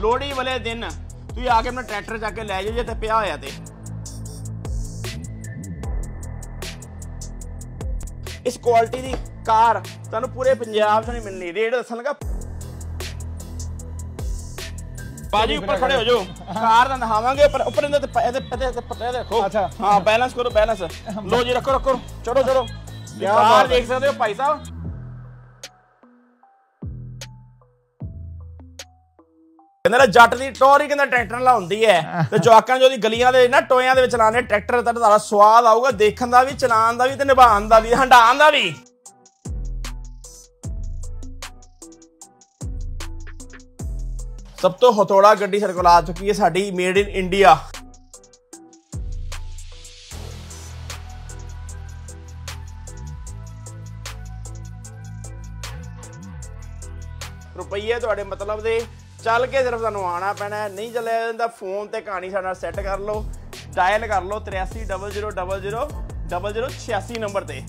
ਲੋੜੀ ਵਾਲੇ ਦਿਨ ਤੁਸੀਂ ਆ ਕੇ ਆਪਣਾ ਟਰੈਕਟਰ ਚੱਕ ਕੇ ਲੈ ਜਾਓ ਜੇ ਤੇ ਪਿਆ ਹੋਇਆ ਤੇ ਇਸ ਕੁਆਲਿਟੀ ਦੀ ਕਾਰ ਤੁਹਾਨੂੰ ਪੂਰੇ ਪੰਜਾਬ 'ਚ ਨਹੀਂ ਮਿਲਣੀ ਰੇਟ ਦੱਸਣ ਲਗਾ ਬਾਜੀ ਉੱਪਰ ਖੜੇ ਹੋ ਜਾਓ ਕਾਰ ਦਾ ਦਿਖਾਵਾਂਗੇ ਪਰ ਉੱਪਰ ਇਹਦੇ ਤੇ ਇਹਦੇ ਇਹਦੇ ਪੱਤੇ ਦੇਖੋ ਅੱਛਾ ਹਾਂ ਬੈਲੈਂਸ ਕਰੋ ਬੈਲੈਂਸ ਲੋ ਜੀ ਰੱਖੋ ਰੱਖੋ ਚੜੋ ਚੜੋ ਕਾਰ ਦੇਖ ਸਕਦੇ ਹੋ ਭਾਈ ਸਾਹਿਬ ਕਹਿੰਦਾ ਜੱਟ ਦੀ ਟੋਰੀ ਕਹਿੰਦਾ ਟਰੈਕਟਰ ਨਾਲ ਹੁੰਦੀ ਹੈ ਤੇ ਜਵਾਕਾਂ ਜੋ ਦੀ ਗਲੀਆਂ ਦੇ ਨਾ ਟੋਇਆਂ ਦੇ ਵਿੱਚ ਲਾਣੇ ਟਰੈਕਟਰ ਤਾਂ ਤੁਹਾਡਾ ਸਵਾਦ ਆਊਗਾ ਦੇਖਣ ਦਾ ਵੀ ਚਲਾਉਣ ਦਾ ਵੀ ਤੇ ਨਿਭਾਉਣ ਦਾ ਵੀ ਹੰਡਾਉਣ ਦਾ ਵੀ ਸਭ ਤੋਂ ਹਥੋੜਾ ਗੱਡੀ ਸਾਡੇ ਕੋਲ ਆ ਚੁੱਕੀ ਹੈ ਸਾਡੀ ਮੇਡ ਇਨ ਇੰਡੀਆ ਰੁਪਈਏ ਤੁਹਾਡੇ ਮਤਲਬ ਦੇ ਚੱਲ ਕੇ ਸਿਰਫ ਤੁਹਾਨੂੰ ਆਣਾ ਪੈਣਾ ਨਹੀਂ ਚੱਲਿਆ ਜਾਂਦਾ ਫੋਨ ਤੇ ਕਹਾਣੀ ਸਾਡੇ ਨਾਲ ਸੈੱਟ ਕਰ ਲਓ ਡਾਇਲ ਕਰ ਲਓ 830000000086 ਨੰਬਰ ਤੇ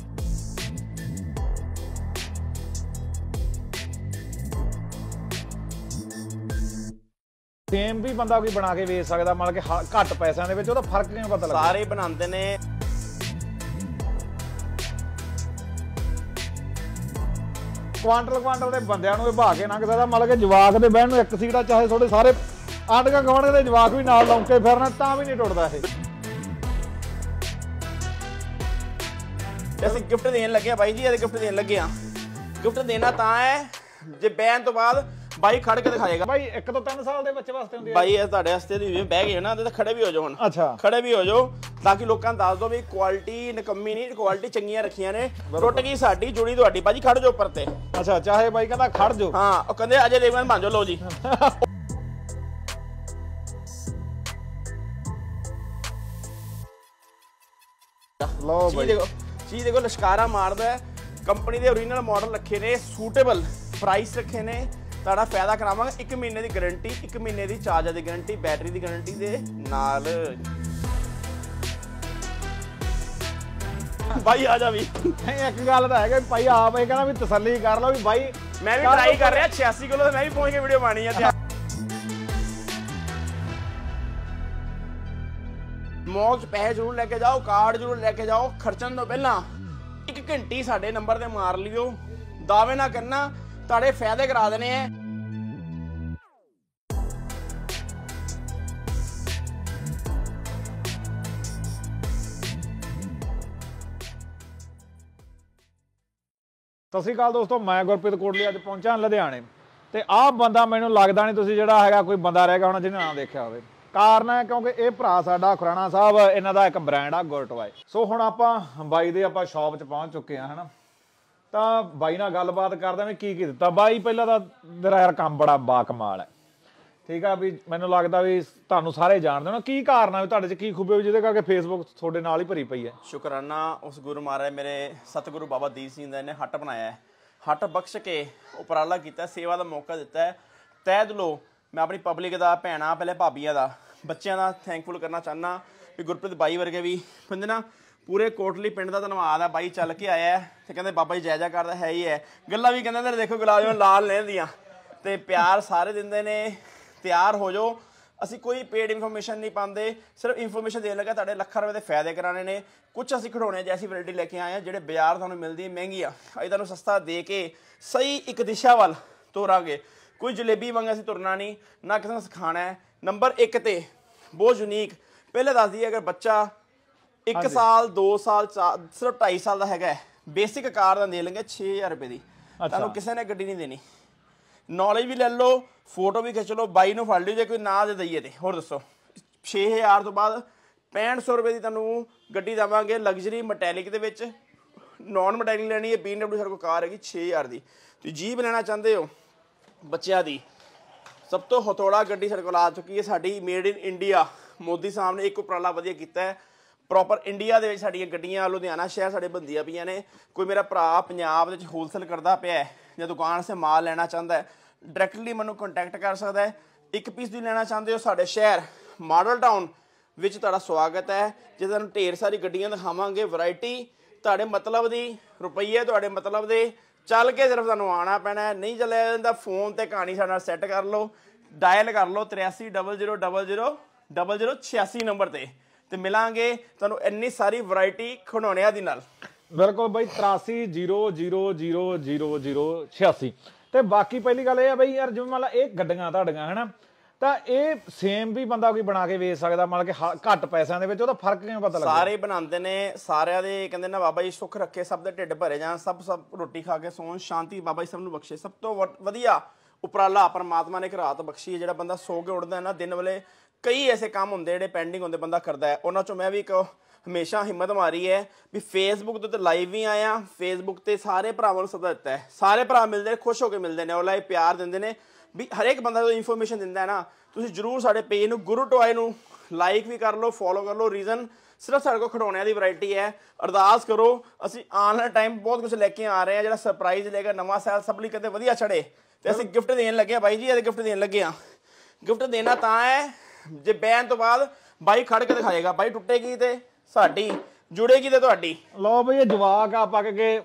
ਸੇਮ ਵੀ ਬੰਦਾ ਕੋਈ ਬਣਾ ਕੇ ਵੇਚ ਸਕਦਾ ਮਤਲਬ ਕਿ ਘੱਟ ਪੈਸਿਆਂ ਦੇ ਵਿੱਚ ਉਹਦਾ ਫਰਕ ਕਿਵੇਂ ਪਤਾ ਲੱਗਦਾ ਸਾਰੇ ਬਣਾਉਂਦੇ ਨੇ ਕੁਆਂਟਲ ਕੁਆਂਟਲ ਦੇ ਬੰਦਿਆਂ ਨੂੰ ਵਿਭਾ ਕੇ ਨੰਗ ਸਕਦਾ ਮਤਲਬ ਕਿ ਜਵਾਕ ਦੇ ਬਹਿਣ ਨੂੰ ਇੱਕ ਸੀਟਾ ਚਾਹੇ ਥੋੜੇ ਸਾਰੇ ਆਟਕਾ ਗਵਣ ਦੇ ਜਵਾਕ ਵੀ ਨਾਲ ਲੌਂਕੇ ਫਿਰਨਾ ਤਾਂ ਵੀ ਨਹੀਂ ਟੁੱਟਦਾ ਇਹ ਅਸੀਂ ਗਿਫਟ ਦੇਣ ਲੱਗੇ ਆ ਬਾਈ ਜੀ ਇਹ ਗਿਫਟ ਦੇਣ ਲੱਗੇ ਆ ਗਿਫਟ ਦੇਣਾ ਤਾਂ ਹੈ ਜੇ ਬੈਨ ਤੋਂ ਬਾਅਦ ਬਾਈ ਖੜ ਕੇ ਦਿਖਾਏਗਾ ਬਾਈ ਇੱਕ ਤੋਂ 3 ਸਾਲ ਦੇ ਬੱਚੇ ਵਾਸਤੇ ਹੁੰਦੀ ਹੈ ਬਾਈ ਇਹ ਤੁਹਾਡੇ ਵਾਸਤੇ ਨਹੀਂ ਬਹਿ ਗਏ ਨਾ ਤੇ ਖੜੇ ਵੀ ਹੋ ਜਾਓ ਹੁਣ ਅੱਛਾ ਖੜੇ ਵੀ ਹੋ ਜਾਓ ਤਾਂ ਕਿ ਲੋਕਾਂ ਨੂੰ ਦੱਸ ਦੋ ਵੀ ਕੁਆਲਿਟੀ ਨਕਮੀ ਨਹੀਂ ਕੁਆਲਿਟੀ ਚੰਗੀਆਂ ਰੱਖੀਆਂ ਨੇ ਟੁੱਟ ਗਈ ਸਾਡੀ ਜੁੜੀ ਤੁਹਾਡੀ ਬਾਜੀ ਖੜ ਜਾਓ ਉੱਪਰ ਤੇ ਅੱਛਾ ਚਾਹੇ ਬਾਈ ਕਹਿੰਦਾ ਖੜ ਜਾਓ ਹਾਂ ਉਹ ਕਹਿੰਦੇ ਅਜੇ ਦੇਖਣ ਬਣ ਜਾਓ ਲੋ ਜੀ ਲੋ ਬਾਈ ਚੀਜ਼ ਦੇਖੋ ਲਸ਼ਕਾਰਾ ਮਾਰਦਾ ਕੰਪਨੀ ਦੇ ਓਰੀਜਨਲ ਮਾਡਲ ਰੱਖੇ ਨੇ ਸੂਟੇਬਲ ਪ੍ਰਾਈਸ ਰੱਖੇ ਨੇ ਤੁਹਾਡਾ ਫਾਇਦਾ ਕਰਾਵਾਂਗੇ 1 ਮਹੀਨੇ ਦੀ ਗਾਰੰਟੀ 1 ਮਹੀਨੇ ਦੀ ਚਾਰਜਰ ਦੀ ਗਾਰੰਟੀ ਬੈਟਰੀ ਦੀ ਗਾਰੰਟੀ ਦੇ ਨਾਲ ਭਾਈ ਆ ਜਾ ਵੀ ਇੱਕ ਗੱਲ ਤਾਂ ਹੈਗਾ ਭਾਈ ਆਪ ਇਹ ਕਹਿੰਦਾ ਵੀ ਤਸੱਲੀ ਕਰ ਲਓ ਵੀ ਭਾਈ ਮੈਂ ਵੀ ਟਰਾਈ ਕਰ ਰਿਹਾ 86 ਕਿਲੋ ਤੇ ਮੈਂ ਵੀ ਪਹੁੰਚ ਕੇ ਵੀਡੀਓ ਬਾਣੀ ਆ ਤੇ ਮੌਜ ਪੈਸੇ ਜ਼ਰੂਰ ਲੈ ਕੇ ਜਾਓ ਕਾਰਡ ਜ਼ਰੂਰ ਲੈ ਕੇ ਜਾਓ ਖਰਚਣ ਤੋਂ ਪਹਿਲਾਂ ਇੱਕ ਘੰਟੀ ਸਾਡੇ ਨੰਬਰ ਤੇ ਮਾਰ ਲਿਓ ਦਾਅਵੇ ਨਾ ਕਰਨਾ ਤੁਹਾਡੇ ਫਾਇਦੇ ਕਰਾ ਦੇਣੇ ਆ ਸਤਿ ਸ਼੍ਰੀ ਅਕਾਲ ਦੋਸਤੋ ਮੈਂ ਗੁਰਪ੍ਰੀਤ ਕੋਟਲੀ ਅੱਜ ਪਹੁੰਚਾ ਲੁਧਿਆਣੇ ਤੇ ਆਹ ਬੰਦਾ ਮੈਨੂੰ ਲੱਗਦਾ ਨਹੀਂ ਤੁਸੀਂ ਜਿਹੜਾ ਹੈਗਾ ਕੋਈ ਬੰਦਾ ਰਹਿ ਗਿਆ ਹੋਣਾ ਜਿਹਨੇ ਨਾ ਦੇਖਿਆ ਹੋਵੇ ਕਾਰਨ ਹੈ ਕਿਉਂਕਿ ਇਹ ਭਰਾ ਸਾਡਾ ਖੁਰਾਣਾ ਸਾਹਿਬ ਇਹਨਾਂ ਦਾ ਇੱਕ ਬ੍ਰਾਂਡ ਆ ਗੁਰਟਵਾਏ ਸੋ ਹੁਣ ਆਪਾਂ ਬਾਈ ਦੇ ਆਪਾਂ ਸ਼ਾਪ 'ਚ ਪਹੁੰਚ ਚੁੱਕੇ ਆ ਹਨਾ ਤਾਂ ਬਾਈ ਨਾਲ ਗੱਲਬਾਤ ਕਰਦਾ ਮੈਂ ਕੀ ਕੀ ਦਿੱਤਾ ਬਾਈ ਪਹਿਲਾਂ ਤਾਂ ਤੇਰਾ ਯਾਰ ਕੰਮ ਬੜਾ ਕਮਾਲ ਹੈ ਠੀਕ ਆ ਵੀ ਮੈਨੂੰ ਲੱਗਦਾ ਵੀ ਤੁਹਾਨੂੰ ਸਾਰੇ ਜਾਣਦੇ ਹੋ ਕੀ ਕਾਰਨ ਆ ਵੀ ਤੁਹਾਡੇ 'ਚ ਕੀ ਖੂਬੀ ਵੀ ਜਿਹਦੇ ਕਰਕੇ ਫੇਸਬੁੱਕ ਤੁਹਾਡੇ ਨਾਲ ਹੀ ਭਰੀ ਪਈ ਹੈ ਸ਼ੁਕਰਾਨਾ ਉਸ ਗੁਰੂ ਮਹਾਰਾਜ ਮੇਰੇ ਸਤਿਗੁਰੂ ਬਾਬਾ ਦੀਪ ਸਿੰਘ ਦਾ ਇਹਨੇ ਹੱਟ ਬਣਾਇਆ ਹੈ ਹੱਟ ਬਖਸ਼ ਕੇ ਉਪਰਾਲਾ ਕੀਤਾ ਸੇਵਾ ਦਾ ਮੌਕਾ ਦਿੱਤਾ ਹੈ ਤੈਦ ਲੋ ਮੈਂ ਆਪਣੀ ਪਬਲਿਕ ਦਾ ਭੈਣਾ ਪਹਿਲੇ ਭਾਬੀਆਂ ਦਾ ਬੱਚਿਆਂ ਦਾ ਥੈਂਕਫੁਲ ਕਰਨਾ ਚਾਹਨਾ ਵੀ ਗੁਰਪ੍ਰੀਤ ਬਾਈ ਵਰਗੇ ਵੀ ਬੰਦੇ ਨਾ ਪੂਰੇ ਕੋਟਲੀ ਪਿੰਡ ਦਾ ਧੰਨਵਾਦ ਆ ਬਾਈ ਚੱਲ ਕੇ ਆਇਆ ਤੇ ਕਹਿੰਦੇ ਬਾਬਾ ਜੀ ਜਾਇਜਾ ਕਰਦਾ ਹੈ ਹੀ ਹੈ ਗੱਲਾਂ ਵੀ ਕਹਿੰਦੇ ਨੇ ਦੇਖੋ ਗੁਲਾਬ ਜਿਵੇਂ ਲਾਲ ਲੈਣ ਦੀਆਂ ਤੇ ਪਿਆਰ ਸਾਰੇ ਦਿੰਦੇ ਨੇ ਤਿਆਰ ਹੋ ਜਾਓ ਅਸੀਂ ਕੋਈ ਪੇਡ ਇਨਫੋਰਮੇਸ਼ਨ ਨਹੀਂ ਪਾਉਂਦੇ ਸਿਰਫ ਇਨਫੋਰਮੇਸ਼ਨ ਦੇਣ ਲੱਗਾ ਤੁਹਾਡੇ ਲੱਖਾਂ ਰੁਪਏ ਦੇ ਫਾਇਦੇ ਕਰਾਣੇ ਨੇ ਕੁਝ ਅਸੀਂ ਖਿਡੌਣੇ ਜੈਸੀ ਵੈਰਾਈਟੀ ਲੈ ਕੇ ਆਏ ਆ ਜਿਹੜੇ ਬਾਜ਼ਾਰ ਤੁਹਾਨੂੰ ਮਿਲਦੀ ਹੈ ਮਹਿੰਗੀ ਆ ਅਸੀਂ ਤੁਹਾਨੂੰ ਸਸਤਾ ਦੇ ਕੇ ਸਹੀ ਇੱਕ ਦਿਸ਼ਾ ਵੱਲ ਤੋਰਾਂਗੇ ਕੋਈ ਜਲੇਬੀ ਵਾਂਗ ਅਸੀਂ ਤੁਰਨਾ ਨਹੀਂ ਨਾ ਕਿਸੇ ਨੂੰ ਸਿਖਾਣਾ ਹੈ ਨੰਬਰ 1 ਤੇ ਬਹੁਤ ਯੂਨੀਕ ਪਹਿਲੇ ਦੱਸ ਦਈਏ ਅਗਰ ਬੱਚਾ 1 ਸਾਲ 2 ਸਾਲ ਸਿਰਫ 2.5 ਸਾਲ ਦਾ ਹੈਗਾ ਬੇਸਿਕ ਕਾਰ ਦਾ ਦੇ ਲਾਂਗੇ 6000 ਰੁਪਏ ਦੀ ਤੁਹਾਨੂੰ ਕਿਸੇ ਨੇ ਗੱਡੀ ਨਹੀਂ ਦੇਣੀ ਨੌਲੇਜ ਵੀ ਲੈ ਲਓ ਫੋਟੋ ਵੀ ਖਿੱਚ ਲਓ ਬਾਈ ਨੂੰ ਫੜ ਲਿਓ ਜੇ ਕੋਈ ਨਾ ਦੇ ਦਈਏ ਤੇ ਹੋਰ ਦੱਸੋ 6000 ਤੋਂ ਬਾਅਦ 6500 ਰੁਪਏ ਦੀ ਤੁਹਾਨੂੰ ਗੱਡੀ ਦਵਾਂਗੇ ਲਗਜ਼ਰੀ ਮੈਟੈਲਿਕ ਦੇ ਵਿੱਚ ਨੌਨ ਮੈਟੈਲਿਕ ਲੈਣੀ ਹੈ BMW ਸਰ ਕੋ ਕਾਰ ਹੈਗੀ 6000 ਦੀ ਤੁਸੀਂ ਜੀਪ ਲੈਣਾ ਚਾਹੁੰਦੇ ਹੋ ਬੱਚਿਆਂ ਦੀ ਸਭ ਤੋਂ ਹਥੋੜਾ ਗੱਡੀ ਸਰ ਕੋ ਆ ਚੁੱਕੀ ਹੈ ਸਾਡੀ made in India Modi sahib ਨੇ ਇੱਕ ਉਪਰਾਲਾ ਵਧੀਆ ਕੀਤਾ ਹੈ ਪ੍ਰੋਪਰ ਇੰਡੀਆ ਦੇ ਵਿੱਚ ਸਾਡੀਆਂ ਗੱਡੀਆਂ ਲੁਧਿਆਣਾ ਸ਼ਹਿਰ ਸਾਡੇ ਬੰਦੀਆਂ ਪਈਆਂ ਨੇ ਕੋਈ ਮੇਰਾ ਭਰਾ ਪੰਜਾਬ ਦੇ ਵਿੱਚ ਹੋਲਸੇਲ ਕਰਦਾ ਪਿਆ ਜਾਂ ਦੁਕਾਨ ਸੇ ਮਾਲ ਲੈਣਾ ਚਾਹੁੰਦਾ ਹੈ ਡਾਇਰੈਕਟਲੀ ਮੈਨੂੰ ਕੰਟੈਕਟ ਕਰ ਸਕਦਾ ਹੈ ਇੱਕ ਪੀਸ ਵੀ ਲੈਣਾ ਚਾਹੁੰਦੇ ਹੋ ਸਾਡੇ ਸ਼ਹਿਰ ਮਾਡਲ ਟਾਊਨ ਵਿੱਚ ਤੁਹਾਡਾ ਸਵਾਗਤ ਹੈ ਜਿੱਥੇ ਤੁਹਾਨੂੰ ਢੇਰ ਸਾਰੀ ਗੱਡੀਆਂ ਦਿਖਾਵਾਂਗੇ ਵੈਰਾਈਟੀ ਤੁਹਾਡੇ ਮਤਲਬ ਦੀ ਰੁਪਈਏ ਤੁਹਾਡੇ ਮਤਲਬ ਦੇ ਚੱਲ ਕੇ ਸਿਰਫ ਤੁਹਾਨੂੰ ਆਣਾ ਪੈਣਾ ਨਹੀਂ ਚੱਲਿਆ ਜਾਂਦਾ ਫੋਨ ਤੇ ਕਹਾਣੀ ਸਾਡਾ ਸੈੱਟ ਕਰ ਲਓ ਡਾਇਲ ਕਰ ਲਓ 830000000086 ਨੰਬਰ ਤੇ ਤੇ ਮਿਲਾਂਗੇ ਤੁਹਾਨੂੰ ਇੰਨੀ ਸਾਰੀ ਵੈਰਾਈਟੀ ਖਣਾਉਣਿਆਂ ਦੀ ਨਾਲ ਬਿਲਕੁਲ ਬਾਈ 8300000086 ਤੇ ਬਾਕੀ ਪਹਿਲੀ ਗੱਲ ਇਹ ਆ ਬਈ ਯਾਰ ਜਿਵੇਂ ਲਾ ਇਹ ਗੱਡੀਆਂ ਤੁਹਾਡੀਆਂ ਹਨਾ ਤਾਂ ਇਹ ਸੇਮ ਵੀ ਬੰਦਾ ਕੋਈ ਬਣਾ ਕੇ ਵੇਚ ਸਕਦਾ ਮਤਲਬ ਕਿ ਘੱਟ ਪੈਸਿਆਂ ਦੇ ਵਿੱਚ ਉਹਦਾ ਫਰਕ ਕਿਵੇਂ ਪਤਾ ਲੱਗਦਾ ਸਾਰੇ ਬਣਾਉਂਦੇ ਨੇ ਸਾਰਿਆਂ ਦੇ ਕਹਿੰਦੇ ਨਾ ਬਾਬਾ ਜੀ ਸੁੱਖ ਰੱਖੇ ਸਭ ਦੇ ਢਿੱਡ ਭਰੇ ਜਾਣ ਸਭ ਸਭ ਰੋਟੀ ਖਾ ਕੇ ਸੌਣ ਸ਼ਾਂਤੀ ਬਾਬਾ ਜੀ ਸਭ ਨੂੰ ਬਖਸ਼ੇ ਸਭ ਤੋਂ ਵਧੀਆ ਉਪਰਾਲਾ ਪਰਮਾਤਮਾ ਨੇ ਇੱਕ ਰਾਤ ਬਖਸ਼ੀ ਹੈ ਜਿਹੜਾ ਬੰਦਾ ਸੋ ਕੇ ਉੱਠਦਾ ਹੈ ਨਾ ਦਿਨ ਵੇਲੇ ਕਈ ਐਸੇ ਕੰਮ ਹੁੰਦੇ ਜਿਹੜੇ ਪੈਂਡਿੰਗ ਹੁੰਦੇ ਬੰਦਾ ਕਰਦਾ ਹੈ ਉਹਨਾਂ ਚੋਂ ਮੈਂ ਵੀ ਇੱਕ ਹਮੇਸ਼ਾ ਹਿੰਮਤ ਮਾਰੀ ਹੈ ਵੀ ਫੇਸਬੁੱਕ ਤੇ ਤਾਂ ਲਾਈਵ ਵੀ ਆਇਆ ਫੇਸਬੁੱਕ ਤੇ ਸਾਰੇ ਭਰਾਵਾਂ ਨੂੰ ਸਦਾ ਦਿੱਤਾ ਹੈ ਸਾਰੇ ਭਰਾ ਮਿਲਦੇ ਨੇ ਖੁਸ਼ ਹੋ ਕੇ ਮਿਲਦੇ ਨੇ ਉਹ ਲਾਈ ਪਿਆਰ ਦਿੰਦੇ ਨੇ ਵੀ ਹਰੇਕ ਬੰਦਾ ਜਦੋਂ ਇਨਫੋਰਮੇਸ਼ਨ ਦਿੰਦਾ ਹੈ ਨਾ ਤੁਸੀਂ ਜਰੂਰ ਸਾਡੇ ਪੇਜ ਨੂੰ ਗੁਰੂ ਟੋਏ ਨੂੰ ਲਾਈਕ ਵੀ ਕਰ ਲਓ ਫੋਲੋ ਕਰ ਲਓ ਰੀਜ਼ਨ ਸਿਰਫ ਸਾਡੇ ਕੋਲ ਖਡਾਉਣਿਆਂ ਦੀ ਵੈਰਾਈਟੀ ਹੈ ਅਰਦਾਸ ਕਰੋ ਅਸੀਂ ਆਨਲਾਈਨ ਟਾਈਮ ਬਹੁਤ ਕੁਝ ਲੈ ਕੇ ਆ ਰਹੇ ਹਾਂ ਜਿਹੜਾ ਸਰਪ੍ਰਾਈਜ਼ ਕੇ ਨਵਾਂ ਸਾਲ ਸਭ ਲਈ ਕਦੇ ਵਧੀਆ ਛੜੇ ਤੇ ਅਸੀਂ ਗਿਫਟ ਦੇਣ ਲੱਗੇ ਆ ਬਾਈ ਜੀ ਇਹ ਗਿਫਟ ਦੇਣ ਲੱਗੇ ਆ ਗਿਫਟ ਦੇਣਾ ਤਾਂ ਹੈ ਜੇ ਬੈਨ ਤੋਂ ਬਾਅਦ ਬਾਈ ਖੜ ਕੇ ਦਿਖਾਏਗਾ ਬਾਈ ਟੁੱਟੇਗੀ ਤੇ ਸਾਡੀ ਜੁੜੇਗੀ ਤੇ ਤੁਹਾਡੀ ਲਓ ਬਈ ਇਹ ਜਵਾਕ ਆ ਪੱਕ ਕੇ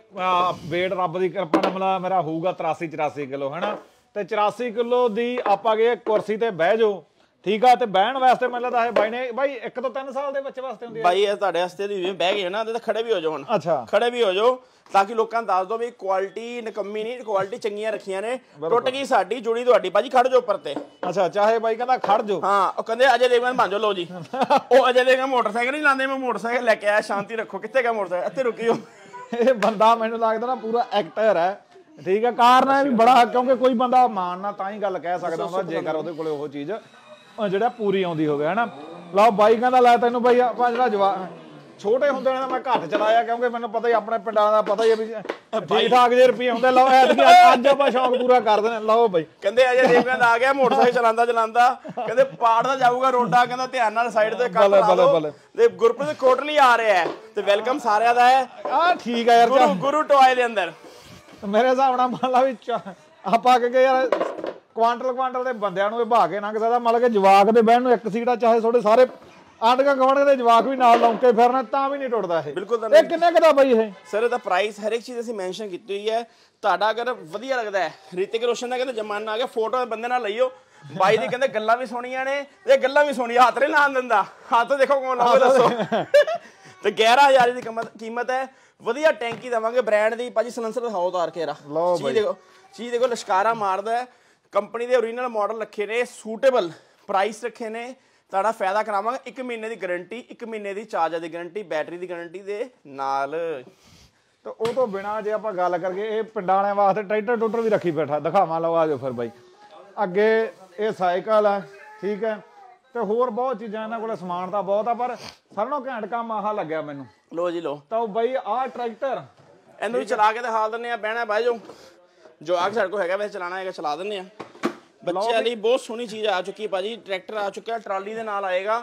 ਵੇਟ ਰੱਬ ਦੀ ਕਿਰਪਾ ਨਾਲ ਮਲਾ ਮੇਰਾ ਹੋਊਗਾ 83 84 ਕਿਲੋ ਹਨਾ ਤੇ 84 ਕਿਲੋ ਦੀ ਆਪਾਂ ਗਏ ਕੁਰਸੀ ਤੇ ਬਹਿ ਜਾਓ ਠੀਕ ਆ ਤੇ ਬਹਿਣ ਵਾਸਤੇ ਮੈਨੂੰ ਲੱਗਦਾ ਹੈ ਬਾਈ ਨੇ ਬਾਈ ਇੱਕ ਤੋਂ 3 ਸਾਲ ਦੇ ਬੱਚੇ ਵਾਸਤੇ ਹੁੰਦੀ ਹੈ ਬਾਈ ਇਹ ਤੁਹਾਡੇ ਵਾਸਤੇ ਦੀ ਬਹਿ ਗਏ ਨਾ ਤੇ ਖੜੇ ਵੀ ਹੋ ਜਾਓ ਹੁਣ ਅੱਛਾ ਖੜੇ ਵੀ ਹੋ ਜਾਓ ਤਾਂ ਕਿ ਲੋਕਾਂ ਨੂੰ ਦੱਸ ਦੋ ਵੀ ਕੁਆਲਿਟੀ ਨਕਮੀ ਨਹੀਂ ਕੁਆਲਿਟੀ ਚੰਗੀਆਂ ਰੱਖੀਆਂ ਨੇ ਟੁੱਟ ਗਈ ਸਾਡੀ ਜੁੜੀ ਤੁਹਾਡੀ ਬਾਜੀ ਖੜ ਜਾਓ ਉੱਪਰ ਤੇ ਅੱਛਾ ਚਾਹੇ ਬਾਈ ਕਹਿੰਦਾ ਖੜ ਜਾਓ ਹਾਂ ਉਹ ਕਹਿੰਦੇ ਅਜੇ ਦੇਵਨ ਬਣ ਜਾਓ ਲੋ ਜੀ ਉਹ ਅਜੇ ਦੇਖ ਮੋਟਰਸਾਈਕਲ ਨਹੀਂ ਲਾਂਦੇ ਮੈਂ ਮੋਟਰਸਾਈਕਲ ਲੈ ਕੇ ਆਇਆ ਸ਼ਾਂਤੀ ਰੱਖੋ ਕਿੱਥੇ ਗਿਆ ਮੋਟਰਸਾਈਕਲ ਇੱਥੇ ਰੁਕਿਓ ਇਹ ਬੰਦਾ ਮੈਨੂੰ ਲੱਗਦਾ ਨਾ ਪੂਰਾ ਐਕਟਰ ਹੈ ਠੀਕ ਹੈ ਕਾਰਨ ਹੈ ਵੀ ਬੜਾ ਕਿਉਂਕਿ ਕੋਈ ਬੰਦਾ ਮਾਨਣਾ ਤਾਂ ਹੀ ਗੱਲ ਕਹਿ ਸਕਦਾ ਹੁੰਦਾ ਜੇਕਰ ਉਹਦੇ ਕੋਲੇ ਉਹ ਚੀਜ਼ ਜਿਹੜਾ ਪੂਰੀ ਆਉਂਦੀ ਹੋਵੇ ਹਨਾ ਲਓ ਬਾਈ ਕਹਿੰਦਾ ਲੈ ਤੈਨੂੰ ਬਾਈ ਆਪਾਂ ਜਿਹੜਾ ਜਵਾਬ ਛੋਟੇ ਹੁੰਦੇ ਨੇ ਮੈਂ ਘੱਟ ਚਲਾਇਆ ਕਿਉਂਕਿ ਮੈਨੂੰ ਪਤਾ ਹੀ ਆਪਣੇ ਪਿੰਡਾਂ ਦਾ ਪਤਾ ਹੀ ਹੈ ਵੀ ਠੀਕ ਠਾਕ ਜੇ ਰੁਪਏ ਹੁੰਦੇ ਲਓ ਐਤਕੀ ਅੱਜ ਆਪਾਂ ਸ਼ੌਂਕ ਪੂਰਾ ਕਰ ਦੇਣਾ ਲਓ ਬਾਈ ਕਹਿੰਦੇ ਜੇ ਦੇਵਗਨ ਆ ਗਿਆ ਮੋਟਰਸਾਈਕਲ ਚਲਾਉਂਦਾ ਚਲਾਉਂਦਾ ਕਹਿੰਦੇ ਪਾੜ ਦਾ ਜਾਊਗਾ ਰੋਡਾ ਕਹਿੰਦਾ ਧਿਆਨ ਨਾਲ ਸਾਈਡ ਤੇ ਕੰਮ ਲਾ ਲਓ ਤੇ ਗੁਰਪ੍ਰੀਤ ਕੋਟਲੀ ਆ ਰਿਹਾ ਹੈ ਤੇ ਵੈਲਕਮ ਸਾਰਿਆਂ ਦਾ ਹੈ ਆ ਠੀਕ ਆ ਯਾਰ ਗੁਰੂ ਗੁਰੂ ਟੋਏ ਦੇ ਅੰਦਰ ਮੇਰੇ ਹਿਸਾਬ ਨਾਲ ਮੰਨ ਲਾ ਵੀ ਆਪਾਂ ਕਹੇ ਯਾਰ ਕੁਆਂਟਲ ਕੁਆਂਟਲ ਦੇ ਬੰਦਿਆਂ ਨੂੰ ਵਿਭਾਗ ਕੇ ਨੰਗ ਸਕਦਾ ਮਤਲਬ ਕਿ ਜਵਾਕ ਦੇ ਬਹਿਣ ਨੂੰ ਇੱਕ ਸੀਟਾ ਚਾਹੇ ਤੁਹਾਡੇ ਸਾਰੇ ਆਂਡਗਾ ਗਵਣ ਦੇ ਜਵਾਕ ਵੀ ਨਾਲ ਲੌਂਕੇ ਫਿਰਨਾ ਤਾਂ ਵੀ ਨਹੀਂ ਟੁੱਟਦਾ ਇਹ ਬਿਲਕੁਲ ਇਹ ਕਿੰਨੇ ਕਦਾ ਬਈ ਇਹ ਸਰ ਇਹਦਾ ਪ੍ਰਾਈਸ ਹਰ ਇੱਕ ਚੀਜ਼ ਅਸੀਂ ਮੈਂਸ਼ਨ ਕੀਤੀ ਹੋਈ ਹੈ ਤੁਹਾਡਾ ਅਗਰ ਵਧੀਆ ਲੱਗਦਾ ਹੈ ਰਿਤਿਕ ਰੋਸ਼ਨ ਦਾ ਕਹਿੰਦਾ ਜਮਾਨਾ ਆ ਗਿਆ ਫੋਟੋ ਬੰਦੇ ਨਾਲ ਲਈਓ ਬਾਈ ਦੀ ਕਹਿੰਦੇ ਗੱਲਾਂ ਵੀ ਸੋਹਣੀਆਂ ਨੇ ਤੇ ਗੱਲਾਂ ਵੀ ਸੋਹਣੀਆਂ ਹੱਥ ਨਹੀਂ ਲਾਣ ਦਿੰਦਾ ਹੱਥ ਦੇਖੋ ਕੌਣ ਲਾਉਂਦਾ ਦੱਸੋ ਤੇ 11000 ਦੀ ਕੀਮਤ ਹੈ ਵਧੀਆ ਟੈਂਕੀ ਦਵਾਂਗੇ ਬ੍ਰਾਂਡ ਦੀ ਭਾਜੀ ਸਲੰਸਰ ਦਿਖਾਓ ਉਤਾਰ ਕੇ ਰਾ ਲਓ ਬਾਈ ਚੀਜ਼ ਦੇਖੋ ਚੀਜ਼ ਦੇਖੋ ਲਸ਼ਕਾਰਾ ਮਾਰਦਾ ਹੈ ਕੰਪਨੀ ਦੇ origignal ਮਾਡਲ ਰੱਖੇ ਨੇ ਸੂਟੇਬਲ ਪ੍ਰਾਈਸ ਰੱਖੇ ਨੇ ਤੁਹਾਡਾ ਫਾਇਦਾ ਕਰਾਵਾਂਗੇ 1 ਮਹੀਨੇ ਦੀ ਗਾਰੰਟੀ 1 ਮਹੀਨੇ ਦੀ ਚਾਰਜਰ ਦੀ ਗਾਰੰਟੀ ਬੈਟਰੀ ਦੀ ਗਾਰੰਟੀ ਦੇ ਨਾਲ ਤਾਂ ਉਹ ਤੋਂ ਬਿਨਾ ਜੇ ਆਪਾਂ ਗੱਲ ਕਰਕੇ ਇਹ ਪਿੰਡਾਂ ਵਾਲਿਆਂ ਵਾਸਤੇ ਟਰੈਕਟਰ ਟੋਟਰ ਵੀ ਰੱਖੀ ਬੈਠਾ ਦਿਖਾਵਾਂ ਲਓ ਆਜੋ ਫਿਰ ਬਾਈ ਅੱਗੇ ਇਹ ਸਾਈਕਲ ਆ ਠੀਕ ਹੈ ਤੇ ਹੋਰ ਬਹੁਤ ਚੀਜ਼ਾਂ ਇਹਨਾਂ ਕੋਲ ਸਮਾਨ ਤਾਂ ਬਹੁਤ ਆ ਪਰ ਸਰਨੋਂ ਘੈਂਟ ਕੰਮ ਆਹ ਲੱਗਿਆ ਮੈਨੂੰ ਲੋ ਜੀ ਲੋ ਤਾਂ ਬਾਈ ਆਹ ਟਰੈਕਟਰ ਇਹਨੂੰ ਵੀ ਚਲਾ ਕੇ ਦਿਖਾ ਦਿੰਨੇ ਆ ਬਹਿਣਾ ਬਾਈ ਜੋ ਜੋ ਆਗ ਸਾਡੇ ਕੋ ਹੈਗਾ ਵੈਸੇ ਚਲਾਣਾ ਹੈਗਾ ਚਲਾ ਦਿੰਨੇ ਆ ਬੱਚਿਆਂ ਲਈ ਬਹੁਤ ਸੋਹਣੀ ਚੀਜ਼ ਆ ਚੁੱਕੀ ਹੈ ਭਾਜੀ ਟਰੈਕਟਰ ਆ ਚੁੱਕਿਆ ਟਰਾਲੀ ਦੇ ਨਾਲ ਆਏਗਾ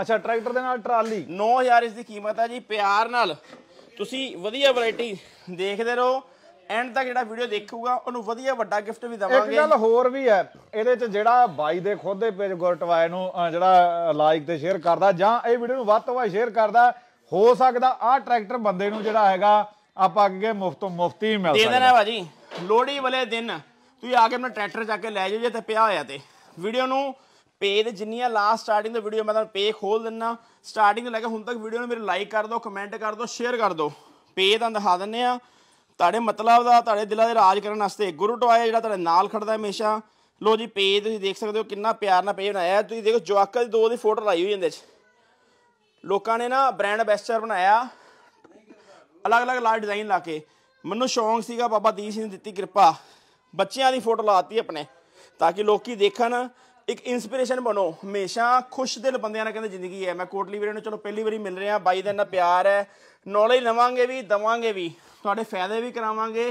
ਅੱਛਾ ਟਰੈਕਟਰ ਦੇ ਨਾਲ ਟਰਾਲੀ 9000 ਇਸ ਦੀ ਕੀਮਤ ਹੈ ਜੀ ਪਿਆਰ ਨਾਲ ਤੁਸੀਂ ਵਧੀਆ ਵੈਰਾਈਟੀ ਦੇਖਦੇ ਰਹੋ ਐਂਡ ਤੱਕ ਜਿਹੜਾ ਵੀਡੀਓ ਦੇਖੂਗਾ ਉਹਨੂੰ ਵਧੀਆ ਵੱਡਾ ਗਿਫਟ ਵੀ ਦਵਾਂਗੇ ਇੱਕ ਗੱਲ ਹੋਰ ਵੀ ਹੈ ਇਹਦੇ 'ਚ ਜਿਹੜਾ ਬਾਈ ਦੇ ਖੁਦ ਦੇ ਪੇਜ ਗੁਰਟਵਾਏ ਨੂੰ ਜਿਹੜਾ ਲਾਈਕ ਤੇ ਸ਼ੇਅਰ ਕਰਦਾ ਜਾਂ ਇਹ ਵੀਡੀਓ ਨੂੰ ਵੱਧ ਤੋਂ ਵੱਧ ਸ਼ੇਅਰ ਕਰਦਾ ਹੋ ਸਕਦਾ ਆਹ ਟਰੈਕਟਰ ਬੰਦੇ ਨੂੰ ਜਿਹੜਾ ਹੈਗਾ ਆਪਾਂ ਅੱਗੇ ਮੁਫਤ ਮੁਫਤੀ ਮਿਲ ਸਕਦਾ ਦੇ ਦੇਣਾ ਭਾਜੀ ਲੋਹੜੀ ਵਾਲੇ ਦਿਨ ਤੁਸੀਂ ਆ ਕੇ ਆਪਣਾ ਟਰੈਕਟਰ ਚੱਕ ਕੇ ਲੈ ਜਾਓ ਜੇ ਤੇ ਪਿਆ ਹੋਇਆ ਤੇ ਵੀਡੀਓ ਨੂੰ ਪੇ ਦੇ ਜਿੰਨੀਆਂ ਲਾਸਟ ਸਟਾਰਟਿੰਗ ਦਾ ਵੀਡੀਓ ਮੈਂ ਤੁਹਾਨੂੰ ਪੇ ਖੋਲ ਦਿੰਨਾ ਸਟਾਰਟਿੰਗ ਤੋਂ ਲੈ ਕੇ ਹੁਣ ਤੱਕ ਵੀਡੀਓ ਨੂੰ ਮੇਰੇ ਲਾਈਕ ਕਰ ਦਿਓ ਕਮੈਂਟ ਕਰ ਦਿਓ ਸ਼ੇਅਰ ਕਰ ਦਿਓ ਪੇ ਤਾਂ ਦਿਖਾ ਦਿੰਨੇ ਆ ਤੁਹਾਡੇ ਮਤਲਬ ਦਾ ਤੁਹਾਡੇ ਦਿਲਾਂ ਦੇ ਰਾਜ ਕਰਨ ਵਾਸਤੇ ਗੁਰੂ ਟਵਾਇਆ ਜਿਹੜਾ ਤੁਹਾਡੇ ਨਾਲ ਖੜਦਾ ਹਮੇਸ਼ਾ ਲੋ ਜੀ ਪੇਜ ਤੁਸੀਂ ਦੇਖ ਸਕਦੇ ਹੋ ਕਿੰਨਾ ਪਿਆਰ ਨਾਲ ਪੇਜ ਬਣਾਇਆ ਤੁਸੀਂ ਦੇਖੋ ਜਵਾਕਾ ਦੀ ਦੋ ਦੀ ਫੋਟੋ ਲਾਈ ਹੋਈ ਇਹਦੇ ਚ ਲੋਕਾਂ ਨੇ ਨਾ ਬ੍ਰਾਂਡ ਬੈਸਟਰ ਬਣਾਇਆ ਅਲੱਗ-ਅਲੱਗ ਲਾ ਡਿਜ਼ਾਈਨ ਲਾ ਕੇ ਮੈਨੂੰ ਸ਼ੌਂਕ ਸੀਗਾ ਬਾਬਾ ਦੀਪ ਸਿੰਘ ਨੇ ਦਿੱਤੀ ਕਿਰਪਾ ਬੱਚਿਆਂ ਦੀ ਫੋਟੋ ਲਾਤੀ ਆਪਣੇ ਤਾਂ ਕਿ ਲੋਕੀ ਦੇਖਣ ਇੱਕ ਇਨਸਪੀਰੇਸ਼ਨ ਬਣੋ ਹਮੇਸ਼ਾ ਖੁਸ਼ ਦਿਲ ਬੰਦਿਆਂ ਨਾਲ ਕਹਿੰਦੇ ਜ਼ਿੰਦਗੀ ਹੈ ਮੈਂ ਕੋਟਲੀ ਵੀਰੇ ਨੂੰ ਚਲੋ ਪਹਿਲੀ ਵਾਰੀ ਮਿਲ ਰਿਹਾ ਬਾਈ ਦਾ ਇੰਨਾ ਪਿਆਰ ਹੈ ਨੌਲੇਜ ਲਵਾਂਗੇ ਵੀ ਦਵਾਂਗੇ ਵੀ ਤੁਹਾਡੇ ਫਾਇਦੇ ਵੀ ਕਰਾਵਾਂਗੇ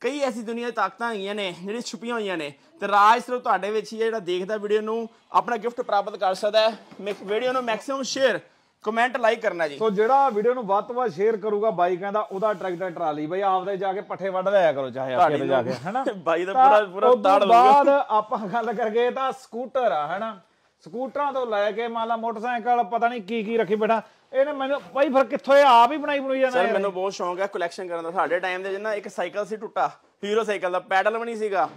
ਕਈ ਐਸੀ ਦੁਨੀਆ ਦੀ ਤਾਕਤਾਂ ਆਈਆਂ ਨੇ ਜਿਹੜੀ ਛੁਪੀਆਂ ਹੋਈਆਂ ਨੇ ਤੇ ਰਾਜ ਸਿਰ ਤੁਹਾਡੇ ਵਿੱਚ ਹੀ ਹੈ ਜਿਹੜਾ ਦੇਖਦਾ ਵੀਡੀਓ ਨੂੰ ਆਪਣਾ ਗਿਫਟ ਪ੍ਰਾਪਤ ਕਰ ਸਕਦਾ ਹੈ ਵੀਡੀਓ ਨੂੰ ਮੈਕਸਿਮਮ ਸ਼ੇਅਰ ਕਮੈਂਟ ਲਾਈਕ ਕਰਨਾ ਜੀ ਸੋ ਜਿਹੜਾ ਵੀਡੀਓ ਨੂੰ ਵੱਧ ਤੋਂ ਵੱਧ ਸ਼ੇਅਰ ਕਰੂਗਾ ਬਾਈ ਕਹਿੰਦਾ ਉਹਦਾ ਟਰੈਕਟਰ ਟਰਾਲੀ ਬਈ ਆਪਦੇ ਜਾ ਕੇ ਪੱਠੇ ਵੱਢ ਲਿਆ ਕਰੋ ਚਾਹੇ ਤੇ ਜਾ ਕੇ ਹੈਨਾ ਬਾਈ ਦਾ ਪੂਰਾ ਪੂਰਾ ਤਾੜ ਲਊਗਾ ਬਾਅਦ ਆਪਾਂ ਗੱਲ ਕਰਗੇ ਤਾਂ ਸਕੂਟਰ ਆ ਹੈਨਾ ਸਕੂਟਰਾਂ ਤੋਂ ਲੈ ਕੇ ਮੰਨ ਲਾ ਮੋਟਰਸਾਈਕਲ ਪਤਾ ਨਹੀਂ ਕੀ ਕੀ ਰੱਖੀ ਬੈਠਾ ਇਹਨੇ ਮੈਨੂੰ ਬਾਈ ਫਿਰ ਕਿੱਥੋਂ ਇਹ ਆਪ ਹੀ ਬਣਾਈ ਬਣਾਈ ਜਾਂਦਾ ਸਰ ਮੈਨੂੰ ਬਹੁਤ ਸ਼ੌਂਕ ਹੈ ਕਲੈਕਸ਼ਨ ਕਰਨ ਦਾ ਸਾਡੇ ਟਾਈਮ ਦੇ ਜਿੰਨਾ ਇੱਕ ਸਾਈਕਲ ਸੀ ਟੁੱਟਾ ਹੀਰੋ ਸਾਈਕਲ ਦਾ ਪੈਡਲ ਵੀ ਨਹੀਂ ਸੀਗਾ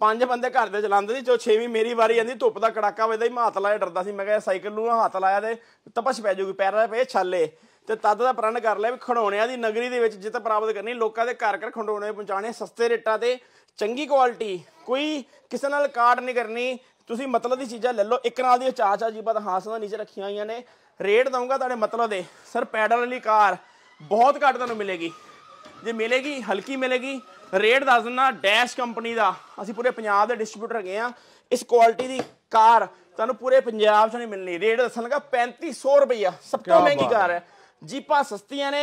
ਪੰਜ ਬੰਦੇ ਘਰ ਦੇ ਚਲਾਉਂਦੇ ਸੀ ਜੋ 6ਵੀਂ ਮੇਰੀ ਵਾਰੀ ਆਂਦੀ ਧੁੱਪ ਦਾ ਕੜਾਕਾ ਵੱਜਦਾ ਹੀ ਮਾਤ ਹੱਥ ਲਾਇਆ ਡਰਦਾ ਸੀ ਮੈਂ ਕਿਹਾ ਸਾਈਕਲ ਨੂੰ ਹੱਥ ਲਾਇਆ ਤੇ ਤਪਸ਼ ਪੈ ਜਾਊਗੀ ਪੈਰਾਂ ਦੇ ਪਏ ਛਾਲੇ ਤੇ ਤਦ ਦਾ ਪ੍ਰਣ ਕਰ ਲਿਆ ਵੀ ਖਡੌਣਿਆਂ ਦੀ ਨਗਰੀ ਦੇ ਵਿੱਚ ਜਿੱਤ ਪ੍ਰਾਪਤ ਕਰਨੀ ਲੋਕਾਂ ਦੇ ਘਰ ਘਰ ਖਡੋਣੇ ਪਹੁੰਚਾਣੇ ਸਸਤੇ ਰੇਟਾਂ ਤੇ ਚੰਗੀ ਕੁਆਲਿਟੀ ਕੋਈ ਕਿਸੇ ਨਾਲ ਕਾਰਡ ਨਹੀਂ ਕਰਨੀ ਤੁਸੀਂ ਮਤਲਬ ਦੀ ਚੀਜ਼ਾਂ ਲੈ ਲਓ ਇੱਕ ਨਾਲ ਦੀ ਚਾਹ ਚਾਹ ਜੀਬਾਂ ਹਾਸ ਦਾ ਨੀਚੇ ਰੱਖੀਆਂ ਹੋਈਆਂ ਨੇ ਰੇਟ ਦਊਂਗਾ ਤੁਹਾਡੇ ਮਤਲਬ ਦੇ ਸਰ ਪੈਡਲ ਵਾਲੀ ਕਾਰ ਬਹੁਤ ਘੱਟ ਤੁਹਾਨੂੰ ਮਿਲੇਗੀ ਜੇ ਮਿਲੇਗੀ ਹਲਕੀ ਮਿਲੇਗੀ ਰੇਟ ਦੱਸ ਦਿੰਦਾ ਡੈਸ਼ ਕੰਪਨੀ ਦਾ ਅਸੀਂ ਪੂਰੇ ਪੰਜਾਬ ਦੇ ਡਿਸਟ੍ਰੀਬਿਊਟਰ ਹੈਗੇ ਆ ਇਸ ਕੁਆਲਿਟੀ ਦੀ ਕਾਰ ਤੁਹਾਨੂੰ ਪੂਰੇ ਪੰਜਾਬ 'ਚ ਨਹੀਂ ਮਿਲਣੀ ਰੇਟ ਦੱਸਣਗਾ 3500 ਰੁਪਈਆ ਸਭ ਤੋਂ ਮਹਿੰਗੀ ਕਾਰ ਹੈ ਜੀਪਾਂ ਸਸਤੀਆਂ ਨੇ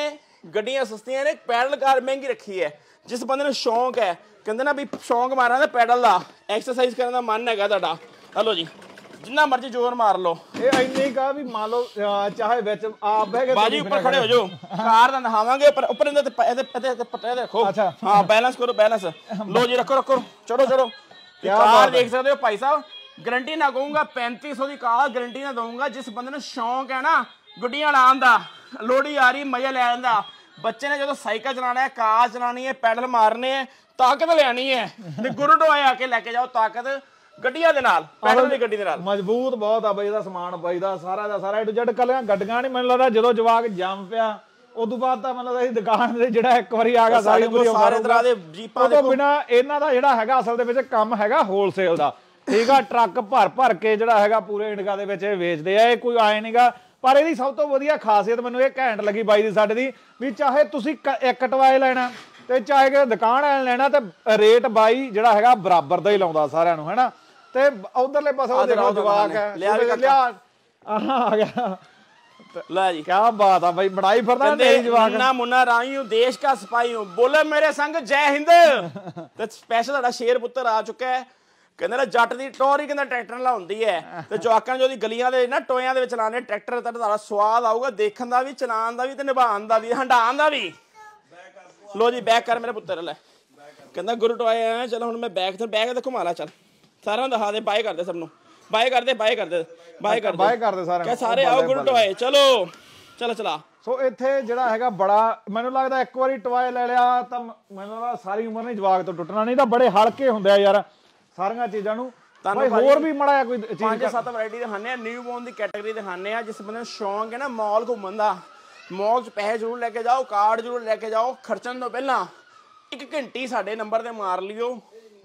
ਗੱਡੀਆਂ ਸਸਤੀਆਂ ਨੇ ਪੈਡਲ ਕਾਰ ਮਹਿੰਗੀ ਰੱਖੀ ਹੈ ਜਿਸ ਬੰਦੇ ਨੂੰ ਸ਼ੌਂਕ ਹੈ ਕਹਿੰਦੇ ਨਾ ਵੀ ਸ਼ੌਂਕ ਮਾਰਾਂ ਦਾ ਪੈਡਲ ਦਾ ਐਕਸਰਸਾਈਜ਼ ਕਰਨ ਦਾ ਮਨ ਹੈਗਾ ਤੁਹਾਡਾ ਹਲੋ ਜੀ ਜਿੰਨਾ ਮਰਜ਼ੀ ਜ਼ੋਰ ਮਾਰ ਲਓ ਇਹ ਐਨੀ ਕਾ ਵੀ ਮੰਨ ਲਓ ਚਾਹੇ ਵਿੱਚ ਆਪ ਬਹਿ ਕੇ ਬਾਜੀ ਉੱਪਰ ਖੜੇ ਹੋ ਜਾਓ ਕਾਰ ਦਾ ਨਹਾਵਾਂਗੇ ਪਰ ਉੱਪਰ ਇਹਦੇ ਤੇ ਇਹਦੇ ਤੇ ਪੱਟੇ ਦੇਖੋ ਹਾਂ ਬੈਲੈਂਸ ਕਰੋ ਬੈਲੈਂਸ ਲੋ ਜੀ ਰੱਖੋ ਰੱਖੋ ਚੜੋ ਚੜੋ ਕਾਰ ਦੇਖ ਸਕਦੇ ਹੋ ਭਾਈ ਸਾਹਿਬ ਗਰੰਟੀ ਨਾ ਕਹੂੰਗਾ 3500 ਦੀ ਕਾਰ ਗਰੰਟੀ ਨਾ ਦਊਂਗਾ ਜਿਸ ਬੰਦੇ ਨੂੰ ਸ਼ੌਂਕ ਹੈ ਨਾ ਗੱਡੀਆਂ ਲਾਉਣ ਦਾ ਲੋੜੀ ਆ ਰਹੀ ਮਜ਼ਾ ਲੈ ਜਾਂਦਾ ਬੱਚੇ ਨੇ ਜਦੋਂ ਸਾਈਕਲ ਚਲਾਣਾ ਹੈ ਕਾਰ ਚਲਾਣੀ ਹੈ ਪੈਡਲ ਮਾਰਨੇ ਹੈ ਤਾਕਤ ਲੈਣੀ ਹੈ ਤੇ ਗੁਰੂ ਢੋਏ ਆ ਕੇ ਲੈ ਕੇ ਜਾਓ ਤਾਕਤ ਗੱਡੀਆਂ ਦੇ ਨਾਲ ਪੈਟਰਨ ਦੀ ਗੱਡੀ ਦੇ ਨਾਲ ਮਜ਼ਬੂਤ ਬਹੁਤ ਆ ਬਈ ਇਹਦਾ ਸਮਾਨ ਬਈ ਦਾ ਸਾਰਾ ਦਾ ਸਾਰਾ ਏ ਟੂ ਜ਼ੈਡ ਕੱਲੀਆਂ ਗੱਡੀਆਂ ਨਹੀਂ ਮੈਨੂੰ ਲੱਗਦਾ ਜਦੋਂ ਜਵਾਕ ਜੰਮ ਪਿਆ ਉਦੋਂ ਬਾਅਦ ਤਾਂ ਮੈਨੂੰ ਲੱਗਦਾ ਅਸੀਂ ਦੁਕਾਨ ਦੇ ਜਿਹੜਾ ਇੱਕ ਵਾਰੀ ਆ ਗਿਆ ਸਾਰੀ ਉਮਰ ਸਾਰੇ ਤਰ੍ਹਾਂ ਦੇ ਜੀਪਾਂ ਦੇ ਤੋਂ ਬਿਨਾ ਇਹਨਾਂ ਦਾ ਜਿਹੜਾ ਹੈਗਾ ਅਸਲ ਦੇ ਵਿੱਚ ਕੰਮ ਹੈਗਾ ਹੋਲਸੇਲ ਦਾ ਠੀਕ ਆ ਟਰੱਕ ਭਰ ਭਰ ਕੇ ਜਿਹੜਾ ਹੈਗਾ ਪੂਰੇ ਇੰਡੀਆ ਦੇ ਵਿੱਚ ਇਹ ਵੇਚਦੇ ਆ ਇਹ ਕੋਈ ਆਏ ਨਹੀਂਗਾ ਪਰ ਇਹਦੀ ਸਭ ਤੋਂ ਵਧੀਆ ਖਾਸੀਅਤ ਮੈਨੂੰ ਇਹ ਘੈਂਟ ਲੱਗੀ ਬਾਈ ਦੀ ਸਾਡੇ ਦੀ ਵੀ ਚਾਹੇ ਤੁਸੀਂ ਇੱਕ ਟਵਾਏ ਲੈਣਾ ਤੇ ਚਾਹੇ ਕਿ ਦੁਕਾਨ ਆਣ ਲੈਣਾ ਤੇ ਰੇਟ ਬਾਈ ਜਿਹੜਾ ਹੈਗਾ ਬਰਾਬਰ ਦਾ ਹੀ ਲਾਉਂਦਾ ਸਾਰਿਆਂ ਨੂੰ ਹੈਨਾ ਤੇ ਉਧਰਲੇ ਪਾਸੇ ਉਹ ਦੇਖੋ ਜਵਾਕ ਹੈ ਲਿਆ ਆਹ ਆ ਗਿਆ ਲੈ ਜੀ ਕੀ ਬਾਤ ਆ ਬਾਈ ਬੜਾਈ ਫਿਰਦਾ ਨਹੀਂ ਜਵਾਕ ਨਾ ਮੁੰਨਾ ਰਾਈ ਹੂੰ ਦੇਸ਼ ਦਾ ਸਿਪਾਈ ਹੂੰ ਬੋਲੇ ਮੇਰੇ ਸੰਗ ਜੈ ਹਿੰਦ ਤੇ ਸਪੈਸ਼ਲ ਸਾਡਾ ਸ਼ੇਰ ਪੁੱਤਰ ਆ ਚੁੱਕਾ ਹੈ ਕਹਿੰਦੇ ਨਾ ਜੱਟ ਦੀ ਟੋਰੀ ਕਹਿੰਦਾ ਟਰੈਕਟਰ ਨਾਲ ਹੁੰਦੀ ਹੈ ਤੇ ਜਵਾਕਾਂ ਜੋ ਦੀ ਗਲੀਆਂ ਦੇ ਨਾ ਟੋਇਆਂ ਦੇ ਵਿੱਚ ਲਾਣੇ ਟਰੈਕਟਰ ਤਾਂ ਤੁਹਾਡਾ ਸਵਾਦ ਆਊਗਾ ਦੇਖਣ ਦਾ ਵੀ ਚਲਾਉਣ ਦਾ ਵੀ ਤੇ ਨਿਭਾਉਣ ਦਾ ਵੀ ਹੰਡਾਉਣ ਦਾ ਵੀ ਲੋ ਜੀ ਬੈਕ ਕਰ ਮੇਰੇ ਪੁੱਤਰ ਲੈ ਕਹਿੰਦਾ ਗੁਰੂ ਟੋਏ ਆ ਚਲ ਹੁਣ ਮੈਂ ਬੈਕ ਤੇ ਬੈਕ ਤੇ ਘੁਮਾ ਲਾ ਚੱਲ ਸਾਰਿਆਂ ਦਾ ਹਾਦੇ ਦੇ ਬਾਏ ਕਰਦੇ ਸਭ ਨੂੰ ਬਾਏ ਕਰਦੇ ਬਾਏ ਕਰਦੇ ਬਾਏ ਕਰਦੇ ਬਾਏ ਕਰਦੇ ਸਾਰਿਆਂ ਨੂੰ ਕਿ ਸਾਰੇ ਆਓ ਗੁਰੂ ਟਵਾਏ ਚਲੋ ਚਲੋ ਚਲਾ ਸੋ ਇੱਥੇ ਜਿਹੜਾ ਹੈਗਾ ਬੜਾ ਮੈਨੂੰ ਲੱਗਦਾ ਇੱਕ ਵਾਰੀ ਟਵਾਏ ਲੈ ਲਿਆ ਤਾਂ ਮੈਨੂੰ ਲੱਗਦਾ ਸਾਰੀ ਉਮਰ ਨਹੀਂ ਜਵਾਗ ਤੋਂ ਟੁੱਟਣਾ ਨਹੀਂ ਤਾਂ ਬੜੇ ਹਲਕੇ ਹੁੰਦੇ ਆ ਯਾਰ ਸਾਰੀਆਂ ਚੀਜ਼ਾਂ ਨੂੰ ਤੁਹਾਨੂੰ ਹੋਰ ਵੀ ਮੜਾ ਕੋਈ ਚੀਜ਼ ਪੰਜ ਸੱਤ ਵੈਰਾਈਟੀ ਦਿਖਾਣੇ ਆ ਨਿਊ ਬੋਨ ਦੀ ਕੈਟਾਗਰੀ ਦਿਖਾਣੇ ਆ ਜਿਸ ਬੰਦੇ ਨੂੰ ਸ਼ੌਂਕ ਹੈ ਨਾ ਮਾਲ ਘੁੰਮਣ ਦਾ ਮਾਲ 'ਚ ਪੈਸੇ ਜ਼ਰੂਰ ਲੈ ਕੇ ਜਾਓ ਕਾਰਡ ਜ਼ਰੂਰ ਲੈ ਕੇ ਜਾਓ ਖਰਚਣ ਤੋਂ ਪਹਿਲਾਂ ਇੱਕ ਘੰਟੀ ਸਾਡੇ ਨੰਬਰ ਤੇ ਮਾਰ ਲਿਓ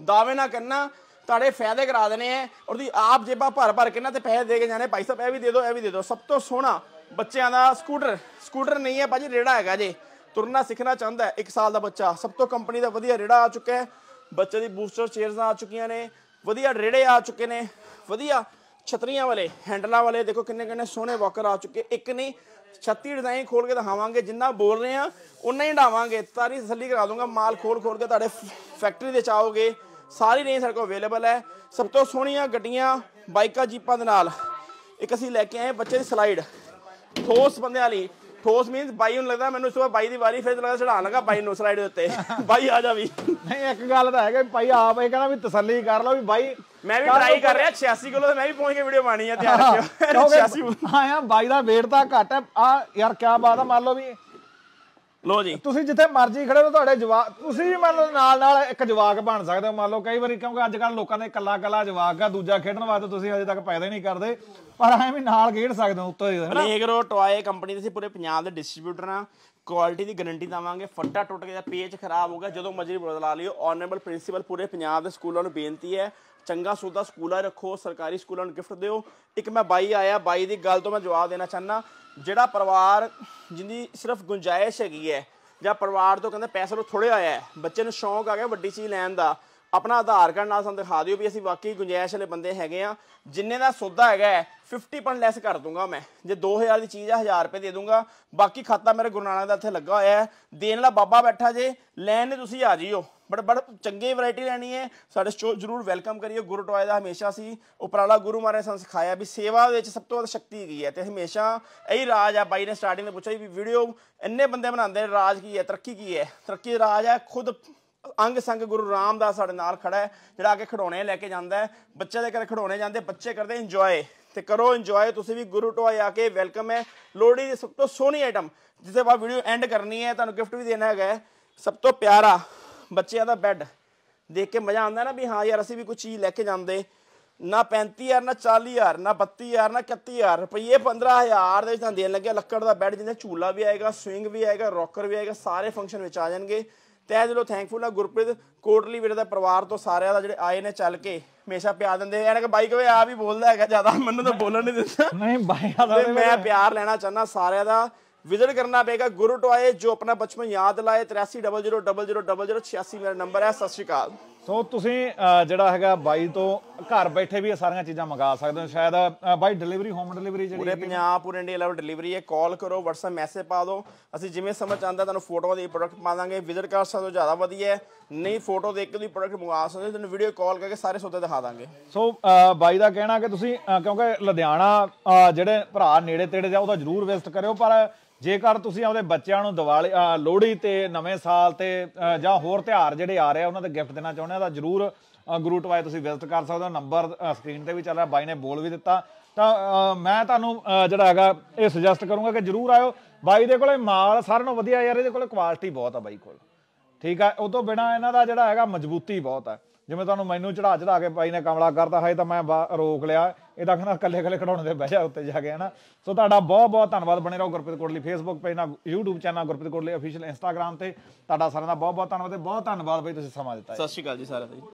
ਦਾਅਵੇ ਨਾ ਕਰਨਾ ਤੁਹਾਡੇ ਫਾਇਦੇ ਕਰਾ ਦੇਣੇ ਐ ਔਰ ਆਪ ਜੇਬਾਂ ਭਰ ਭਰ ਕੇ ਨਾ ਤੇ ਪੈਸੇ ਦੇ ਕੇ ਜਾਣੇ ਭਾਈ ਸਾਹਿਬ ਇਹ ਵੀ ਦੇ ਦਿਓ ਇਹ ਵੀ ਦੇ ਦਿਓ ਸਭ ਤੋਂ ਸੋਹਣਾ ਬੱਚਿਆਂ ਦਾ ਸਕੂਟਰ ਸਕੂਟਰ ਨਹੀਂ ਹੈ ਭਾਜੀ ਰੇੜਾ ਹੈਗਾ ਜੇ ਤੁਰਨਾ ਸਿੱਖਣਾ ਚਾਹੁੰਦਾ ਹੈ 1 ਸਾਲ ਦਾ ਬੱਚਾ ਸਭ ਤੋਂ ਕੰਪਨੀ ਦਾ ਵਧੀਆ ਰੇੜਾ ਆ ਚੁੱਕਾ ਹੈ ਬੱਚੇ ਦੀ ਬੂਸਟਰ ਚੇਅਰਸ ਆ ਚੁੱਕੀਆਂ ਨੇ ਵਧੀਆ ਰੇੜੇ ਆ ਚੁੱਕੇ ਨੇ ਵਧੀਆ ਛਤਰੀਆਂ ਵਾਲੇ ਹੈਂਡਲਾਂ ਵਾਲੇ ਦੇਖੋ ਕਿੰਨੇ ਕਿੰਨੇ ਸੋਹਣੇ ਵਾਕਰ ਆ ਚੁੱਕੇ ਇੱਕ ਨਹੀਂ 36 ਡਿਜ਼ਾਈਨ ਖੋਲ ਕੇ ਦਿਖਾਵਾਂਗੇ ਜਿੰਨਾ ਬੋਲ ਰਹੇ ਆ ਉਨਾ ਹੀ ਢਾਵਾਂਗੇ ਤਾਰੀ ਤਸੱਲੀ ਕਰਾ ਦੂੰਗਾ ਮਾਲ ਖੋਲ ਖੋਲ ਕੇ ਤੁਹਾਡੇ ਫੈਕਟਰੀ ਦੇ ਚਾਹੋਗੇ ਸਾਰੀ ਰੇਂਜ ਸਾਡੇ ਕੋਲ ਅਵੇਲੇਬਲ ਹੈ ਸਭ ਤੋਂ ਸੋਹਣੀਆਂ ਗੱਡੀਆਂ ਬਾਈਕਾਂ ਜੀਪਾਂ ਦੇ ਨਾਲ ਇੱਕ ਅਸੀਂ ਲੈ ਕੇ ਆਏ ਬੱਚੇ ਦੀ ਸਲਾਈਡ ਠੋਸ ਬੰਦਿਆਂ ਲਈ ਠੋਸ ਮੀਨਸ ਬਾਈ ਨੂੰ ਲੱਗਦਾ ਮੈਨੂੰ ਸਵੇਰ ਬਾਈ ਦੀ ਵਾਰੀ ਫਿਰ ਲੱਗਦਾ ਚੜਾ ਲਗਾ ਬਾਈ ਨੂੰ ਸਲਾਈਡ ਦੇ ਉੱਤੇ ਬਾਈ ਆ ਜਾ ਵੀ ਨਹੀਂ ਇੱਕ ਗੱਲ ਤਾਂ ਹੈਗਾ ਵੀ ਭਾਈ ਆਪ ਇਹ ਕਹਿੰਦਾ ਵੀ ਤਸੱਲੀ ਕਰ ਲਓ ਵੀ ਬਾਈ ਮੈਂ ਵੀ ਟਰਾਈ ਕਰ ਰਿਹਾ 86 ਕਿਲੋ ਤੇ ਮੈਂ ਵੀ ਪਹੁੰਚ ਕੇ ਵੀਡੀਓ ਬਾਣੀ ਆ ਤਿਆਰ ਰੱਖਿਓ 86 ਹਾਂ ਬਾਈ ਦਾ weight ਤਾਂ ਘੱਟ ਹੈ ਆ ਯਾਰ ਕੀ ਬਾਤ ਆ ਮੰਨ ਲਓ ਵੀ ਲੋ ਜੀ ਤੁਸੀਂ ਜਿੱਥੇ ਮਰਜ਼ੀ ਖੜੇ ਹੋ ਤੁਹਾਡੇ ਜਵਾਬ ਤੁਸੀਂ ਵੀ ਮੰਨ ਲਓ ਨਾਲ ਨਾਲ ਇੱਕ ਜਵਾਕ ਬਣ ਸਕਦੇ ਹੋ ਮੰਨ ਲਓ ਕਈ ਵਾਰੀ ਕਿਉਂਕਿ ਅੱਜ ਕੱਲ ਲੋਕਾਂ ਦੇ ਕੱਲਾ ਕੱਲਾ ਜਵਾਕ ਆ ਦੂਜਾ ਖੇਡਣ ਵਾਸਤੇ ਤੁਸੀਂ ਹਜੇ ਤੱਕ ਪੈਦਾ ਹੀ ਨਹੀਂ ਕਰਦੇ ਪਰ ਐਵੇਂ ਨਾਲ ਖੇਡ ਸਕਦੇ ਹੋ ਉੱਤੋਂ ਹੀ ਹੈ ਨਾ ਪਲੇਗਰੋ ਟੋਏ ਕੰਪਨੀ ਦੇ ਸੀ ਪੂਰੇ ਪੰਜਾਬ ਦੇ ਡਿਸਟ੍ਰੀਬਿਊਟਰ ਆ ਕੁਆਲਿਟੀ ਦੀ ਗਾਰੰਟੀ ਦਵਾਂਗੇ ਫੱਟਾ ਟੁੱਟ ਗਿਆ ਪੇਜ ਖਰਾਬ ਹੋ ਗਿਆ ਜਦੋਂ ਮਰਜ਼ੀ ਬਦਲਾ ਲਿਓ ਆਨਰੇਬਲ ਪ੍ਰਿੰਸੀਪਲ ਪੂਰੇ ਪੰਜਾਬ ਦੇ ਸਕੂਲਾਂ ਨੂੰ ਬੇਨਤੀ ਹੈ ਚੰਗਾ ਸੁਧਾ ਸਕੂਲਾਂ ਰੱਖੋ ਸਰਕਾਰੀ ਸਕੂਲਾਂ ਨੂੰ ਗਿਫਟ ਦਿਓ ਇੱਕ ਮੈਂ ਬਾਈ ਆਇਆ ਬਾਈ ਦੀ ਗੱਲ ਤੋਂ ਮੈਂ ਜਵਾਬ ਦੇਣਾ ਚਾਹਨਾ ਜਿਹੜਾ ਪਰਿਵਾਰ ਜਿੰਦੀ ਸਿਰਫ ਗੁੰਜਾਇਸ਼ ਹੈਗੀ ਹੈ ਜਾਂ ਪਰਿਵਾਰ ਤੋਂ ਕਹਿੰਦਾ ਪੈਸੇ ਲੋ ਥੋੜੇ ਆਇਆ ਬੱਚੇ ਨੂੰ ਸ਼ੌਂਕ ਆ ਗਿਆ ਵੱਡੀ ਚੀਜ਼ ਲੈਣ ਦਾ ਆਪਣਾ ਆਧਾਰ ਕਾਰਡ ਨਾਲ ਸਾਨੂੰ ਦਿਖਾ ਦਿਓ ਵੀ ਅਸੀਂ ਵਾਕਈ ਗੁੰਜਾਇਸ਼ ਵਾਲੇ ਬੰਦੇ ਹੈਗੇ ਆ ਜਿੰਨੇ ਦਾ ਸੌਦਾ ਹੈਗਾ 50% ਲੈਸ ਕਰ ਦੂੰਗਾ ਮੈਂ ਜੇ 2000 ਦੀ ਚੀਜ਼ ਆ 1000 ਰੁਪਏ ਦੇ ਦੂੰਗਾ ਬਾਕੀ ਖਾਤਾ ਮੇਰੇ ਗੁਰੂ ਨਾਨਕ ਦਾ ਇੱਥੇ ਲੱਗਾ ਹੋਇਆ ਹੈ ਦੇਣ ਵਾਲਾ ਬਾਬਾ ਬੈਠਾ ਜੇ ਲੈਣ ਨੇ ਤੁਸੀਂ ਆ ਜਿਓ ਬੜ ਬੜ ਚੰਗੇ ਵੈਰਾਈਟੀ ਲੈਣੀ ਹੈ ਸਾਡੇ ਸ਼ੋਅ ਜਰੂਰ ਵੈਲਕਮ ਕਰਿਓ ਗੁਰੂ ਟੋਏ ਦਾ ਹਮੇਸ਼ਾ ਸੀ ਉਪਰਾਲਾ ਗੁਰੂ ਮਾਰੇ ਸਾਨੂੰ ਸਿਖਾਇਆ ਵੀ ਸੇਵਾ ਵਿੱਚ ਸਭ ਤੋਂ ਵੱਧ ਸ਼ਕਤੀ ਹੈਗੀ ਹੈ ਤੇ ਹਮੇਸ਼ਾ ਇਹੀ ਰਾਜ ਆ ਬਾਈ ਨੇ ਸਟਾਰਟਿੰਗ ਦੇ ਪੁੱਛਿਆ ਵੀ ਵੀਡੀਓ ਇੰਨੇ ਬੰਦੇ ਬਣਾਉਂਦੇ ਨੇ ਰਾਜ ਕੀ ਹੈ ਤਰੱਕੀ ਕੀ ਹੈ ਤਰੱਕੀ ਰਾਜ ਹੈ ਖੁਦ ਅੰਗ ਸੰਗ ਗੁਰੂ ਰਾਮਦਾਸ ਸਾਡੇ ਨਾਲ ਖੜਾ ਹੈ ਜਿਹੜਾ ਆ ਕੇ ਖਿਡੌਣੇ ਲੈ ਕੇ ਜਾਂਦਾ ਹੈ ਬੱਚੇ ਦੇ ਘਰ ਖਿਡੌਣੇ ਜਾਂਦੇ ਬੱਚੇ ਕਰਦੇ ਇੰਜੋਏ ਤੇ ਕਰੋ ਇੰਜੋਏ ਤੁਸੀਂ ਵੀ ਗੁਰੂ ਟੋਏ ਆ ਕੇ ਵੈਲਕਮ ਹੈ ਲੋੜੀ ਦੀ ਸਭ ਤੋਂ ਸੋਹਣੀ ਆਈਟਮ ਜਿਸੇ ਬਾਅਦ ਵੀਡੀਓ ਐਂਡ ਕਰਨੀ ਹੈ ਤੁਹਾਨੂੰ ਗਿਫਟ ਵੀ ਦੇਣਾ ਹੈਗਾ ਸਭ ਤੋਂ ਪਿਆਰਾ ਬੱਚਿਆਂ ਦਾ ਬੈੱਡ ਦੇਖ ਕੇ ਮਜ਼ਾ ਆਉਂਦਾ ਨਾ ਵੀ ਹਾਂ ਯਾਰ ਅਸੀਂ ਵੀ ਕੋਈ ਚੀਜ਼ ਲੈ ਕੇ ਜਾਂਦੇ ਨਾ 35000 ਨਾ 40000 ਨਾ 32000 ਨਾ 31000 ਰੁਪਏ 15000 ਦੇ ਵਿੱਚ ਤੁਹਾਨੂੰ ਦੇਣ ਲੱਗਿਆ ਲੱਕੜ ਦਾ ਬੈੱਡ ਜਿੰਨੇ ਝੂਲਾ ਵੀ ਆਏਗਾ ਸਵਿੰਗ ਵੀ ਆਏਗਾ ਰੌਕਰ ਵੀ ਆਏਗਾ ਸਾਰੇ ਫੰਕਸ਼ਨ ਵਿੱਚ ਆ ਜਾਣਗੇ ਤੈ ਦਿਲੋਂ ਥੈਂਕਫੁਲ ਆ ਗੁਰਪ੍ਰੀਤ ਕੋਟਲੀ ਵੀਰ ਦਾ ਪਰਿਵਾਰ ਤੋਂ ਸਾਰਿਆਂ ਦਾ ਜਿਹੜੇ ਆਏ ਨੇ ਚੱਲ ਕੇ ਹਮੇਸ਼ਾ ਪਿਆਰ ਦਿੰਦੇ ਐਨਕ ਬਾਈ ਕਵੇ ਆ ਵੀ ਬੋਲਦਾ ਹੈਗਾ ਜ਼ਿਆਦਾ ਮੈਨੂੰ ਤਾਂ ਬੋਲਣ ਨਹੀਂ ਦਿੰਦਾ ਨਹੀਂ ਬਾਈ ਆਦਾ ਮੈਂ ਪਿਆਰ ਲੈਣਾ ਚਾਹਨਾ ਸਾਰਿਆਂ ਦਾ ਵਿਜ਼ਿਟ ਕਰਨਾ ਪਏਗਾ ਗੁਰੂ ਟੋਏ ਜੋ ਆਪਣਾ ਬਚਪਨ ਯਾਦ ਲਾਏ 830000000086 ਮੇਰਾ ਨੰਬਰ ਹੈ ਸਤਿ ਸ਼੍ਰੀ ਅਕਾਲ ਸੋ ਤੁਸੀਂ ਜਿਹੜਾ ਹੈਗਾ ਬਾਈ ਤੋਂ ਘਰ ਬੈਠੇ ਵੀ ਇਹ ਸਾਰੀਆਂ ਚੀਜ਼ਾਂ ਮੰਗਾ ਸਕਦੇ ਹੋ ਸ਼ਾਇਦ ਬਾਈ ਡਿਲੀਵਰੀ ਹੋਮ ਡਿਲੀਵਰੀ ਜਿਹੜੀ ਪੂਰੇ ਪੰਜਾਬ ਪੂਰੇ ਇੰਡੀਆ ਲੈਵਲ ਡਿਲੀਵਰੀ ਹੈ ਕਾਲ ਕਰੋ WhatsApp ਮੈਸੇਜ ਪਾ ਦਿਓ ਅਸੀਂ ਜਿਵੇਂ ਸਮਝ ਆਂਦਾ ਤੁਹਾਨੂੰ ਫੋਟੋ ਦੇ ਪ੍ਰੋਡਕਟ ਪਾ ਦਾਂਗੇ ਵਿਜ਼ਿਟ ਕਰ ਸਕਦੇ ਹੋ ਜ਼ਿਆਦਾ ਵਧੀਆ ਨਹੀਂ ਫੋਟੋ ਦੇ ਇੱਕ ਦੀ ਪ੍ਰੋਡਕਟ ਮੰਗਾ ਸਕਦੇ ਹੋ ਤੁਹਾਨੂੰ ਵੀਡੀਓ ਕਾਲ ਕਰਕੇ ਸਾਰੇ ਸੌਦੇ ਦਿਖਾ ਦਾਂਗੇ ਸੋ ਬਾਈ ਦਾ ਕਹਿਣਾ ਕਿ ਤੁਸੀਂ ਕਿਉਂਕਿ ਲੁਧਿਆਣਾ ਜਿਹੜੇ ਭਰਾ ਨੇੜੇ ਤੇੜੇ ਜਾ ਉਹਦਾ ਜ਼ਰੂਰ ਵਿਜ਼ਿਟ ਕਰਿਓ ਪਰ ਜੇਕਰ ਤੁਸੀਂ ਆਪਣੇ ਬੱਚਿਆਂ ਨੂੰ ਦੀਵਾਲੀ ਲੋਹੜੀ ਤੇ ਨਵੇਂ ਸਾਲ ਤੇ ਜਾਂ ਹੋਰ ਤਿਹਾਰ ਜਿਹੜੇ ਆ ਰਹੇ ਆ ਉਹਨਾਂ ਦੇ ਗਿਫਟ ਦੇਣਾ ਚਾਹੁੰਦੇ ਆ ਤਾਂ ਜਰੂਰ ਗੁਰੂ ਟਵਾਏ ਤੁਸੀਂ ਵਿਜ਼ਿਟ ਕਰ ਸਕਦੇ ਹੋ ਨੰਬਰ ਸਕਰੀਨ ਤੇ ਵੀ ਚੱਲ ਰਿਹਾ ਬਾਈ ਨੇ ਬੋਲ ਵੀ ਦਿੱਤਾ ਤਾਂ ਮੈਂ ਤੁਹਾਨੂੰ ਜਿਹੜਾ ਹੈਗਾ ਇਹ ਸੁਜੈਸਟ ਕਰੂੰਗਾ ਕਿ ਜਰੂਰ ਆਇਓ ਬਾਈ ਦੇ ਕੋਲੇ ਮਾਲ ਸਾਰਿਆਂ ਨਾਲੋਂ ਵਧੀਆ ਯਾਰ ਇਹਦੇ ਕੋਲੇ ਕੁਆਲਿਟੀ ਬਹੁਤ ਆ ਬਾਈ ਕੋਲ ਠੀਕ ਆ ਉਹ ਤੋਂ ਬਿਨਾ ਇਹਨਾਂ ਦਾ ਜਿਹੜਾ ਹੈਗਾ ਮਜ਼ਬੂਤੀ ਬਹੁਤ ਆ ਜਿਵੇਂ ਤੁਹਾਨੂੰ ਮੈਨੂੰ ਚੜਾ ਚੜਾ ਕੇ ਪਾਈ ਨੇ ਕਮਲਾ ਕਰਤਾ ਹੈ ਤਾਂ ਮੈਂ ਰੋਕ ਲਿਆ ਇਹ ਤਾਂ ਕਹਿੰਦਾ ਕੱਲੇ ਕੱਲੇ ਖੜਾਉਣੇ ਦੇ ਬਹਿ ਜਾ ਉੱਤੇ ਜਾ ਕੇ ਹਨਾ ਸੋ ਤੁਹਾਡਾ ਬਹੁਤ ਬਹੁਤ ਧੰਨਵਾਦ ਬਣੇ ਰਹੋ ਗੁਰਪ੍ਰੀਤ ਕੋਟਲੀ ਫੇਸਬੁੱਕ ਪੇਜ ਨਾਲ YouTube channel Gurpreet Kotli official Instagram ਤੇ ਤੁਹਾਡਾ ਸਾਰਿਆਂ ਦਾ ਬਹੁਤ ਬਹੁਤ ਧੰਨਵਾਦ ਤੇ ਬਹੁਤ ਧੰਨਵਾਦ ਬਈ ਤੁਸੀਂ ਸਮਾਂ ਦਿੱਤਾ ਸਤਿ ਸ਼੍ਰੀ ਅਕਾਲ ਜੀ ਸਾਰਿਆਂ ਦਾ